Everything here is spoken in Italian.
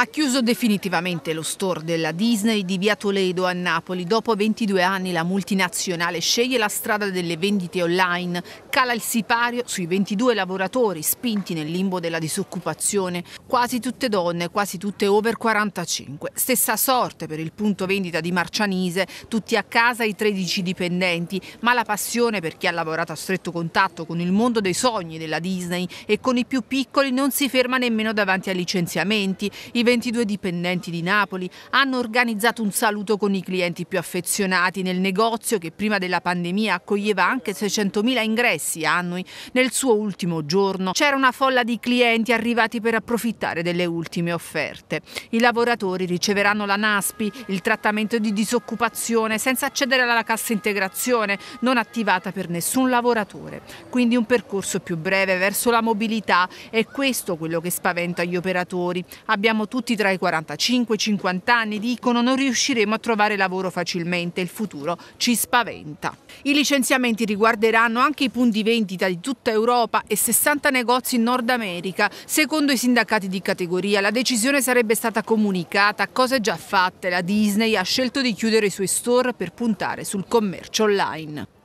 ha chiuso definitivamente lo store della Disney di Via Toledo a Napoli. Dopo 22 anni la multinazionale sceglie la strada delle vendite online, cala il sipario sui 22 lavoratori spinti nel limbo della disoccupazione, quasi tutte donne, quasi tutte over 45. Stessa sorte per il punto vendita di Marcianise, tutti a casa i 13 dipendenti, ma la passione per chi ha lavorato a stretto contatto con il mondo dei sogni della Disney e con i più piccoli non si ferma nemmeno davanti ai licenziamenti. I 22 dipendenti di Napoli hanno organizzato un saluto con i clienti più affezionati nel negozio che prima della pandemia accoglieva anche 600.000 ingressi annui. Nel suo ultimo giorno c'era una folla di clienti arrivati per approfittare delle ultime offerte. I lavoratori riceveranno la NASPI, il trattamento di disoccupazione senza accedere alla cassa integrazione non attivata per nessun lavoratore. Quindi un percorso più breve verso la mobilità è questo quello che spaventa gli operatori. Abbiamo tutti tutti tra i 45 e i 50 anni dicono non riusciremo a trovare lavoro facilmente, il futuro ci spaventa. I licenziamenti riguarderanno anche i punti vendita di tutta Europa e 60 negozi in Nord America. Secondo i sindacati di categoria la decisione sarebbe stata comunicata, cose già fatte. La Disney ha scelto di chiudere i suoi store per puntare sul commercio online.